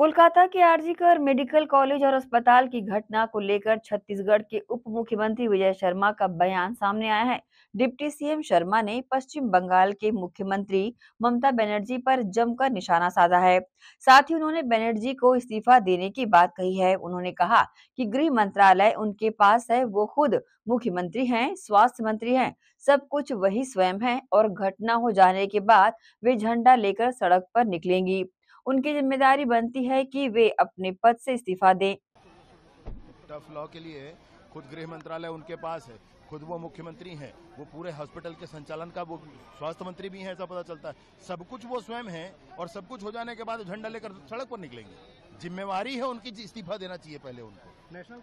कोलकाता के RG Kar medical college और अस्पताल की घटना को लेकर छत्तीसगढ़ के उप मुख्यमंत्री विजय शर्मा का बयान सामने आया है डिप्टी सीएम शर्मा ने पश्चिम बंगाल के मुख्यमंत्री ममता बनर्जी पर जमकर निशाना साधा है साथ ही उन्होंने बनर्जी को इस्तीफा देने की बात कही है उन्होंने कहा कि गृह मंत्रालय उनके पास है वो खुद मुख्यमंत्री हैं स्वास्थ्य मंत्री हैं सब कुछ वही स्वयं है और घटना हो जाने के बाद वे झंडा लेकर सड़क पर निकलेंगी उनकी जिम्मेदारी बनती है कि वे अपने पद से इस्तीफा दें टफ लॉ के लिए खुद गृह मंत्रालय उनके पास है खुद वो मुख्यमंत्री हैं वो पूरे हॉस्पिटल के संचालन का वो स्वास्थ्य मंत्री भी हैं ऐसा पता चलता है सब कुछ वो स्वयं हैं और सब कुछ हो जाने के बाद झंडा लेकर सड़क पर निकलेंगे जिम्मेवारी है उनकी इस्तीफा देना चाहिए पहले उनको नेशनल